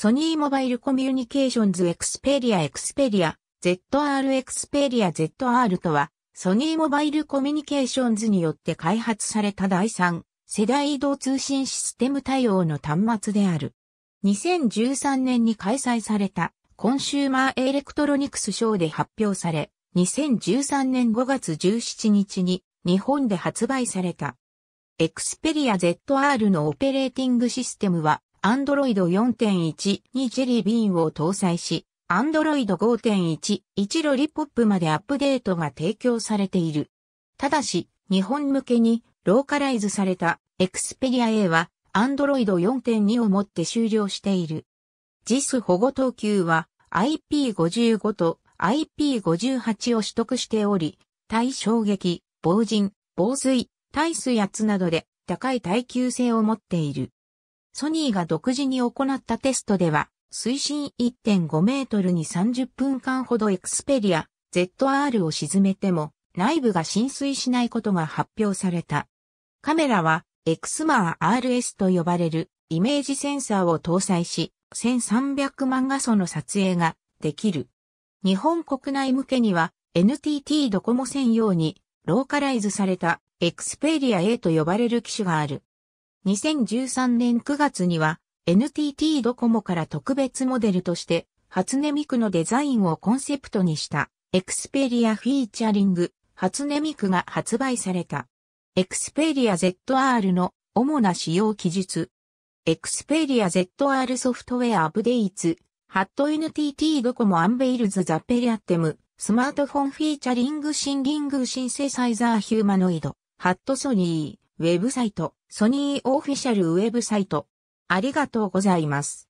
ソニーモバイルコミュニケーションズエクスペリアエクスペリア ZR エクスペリア ZR とは、ソニーモバイルコミュニケーションズによって開発された第3世代移動通信システム対応の端末である。2013年に開催されたコンシューマーエレクトロニクスショーで発表され、2013年5月17日に日本で発売された。エクスペリア ZR のオペレーティングシステムは Android 4.1にジェリービーンを搭載し、Android 5.1、1ロリポップまでアップデートが提供されている。ただし、日本向けにローカライズされた Xperia A は Android 4.2をもって終了している。JIS 保護等級は IP55 と IP58 を取得しており、対衝撃、防塵、防水、耐水圧などで高い耐久性を持っている。ソニーが独自に行ったテストでは、水深1.5メートルに30分間ほどエクスペリア ZR を沈めても内部が浸水しないことが発表された。カメラは XMAR RS と呼ばれるイメージセンサーを搭載し、1300万画素の撮影ができる。日本国内向けには NTT ドコモ専用にローカライズされたエクスペリア A と呼ばれる機種がある。2013年9月には NTT ドコモから特別モデルとして初音ミクのデザインをコンセプトにしたエクスペリアフィーチャリング初音ミクが発売された。エクスペリア ZR の主な使用記述。エクスペリア ZR ソフトウェアアップデイツ、ハット NTT ドコモアンベイルズザペリアテム、スマートフォンフィーチャリングシンリングシンセサイザーヒューマノイド、ハットソニー。ウェブサイト、ソニーオフィシャルウェブサイト。ありがとうございます。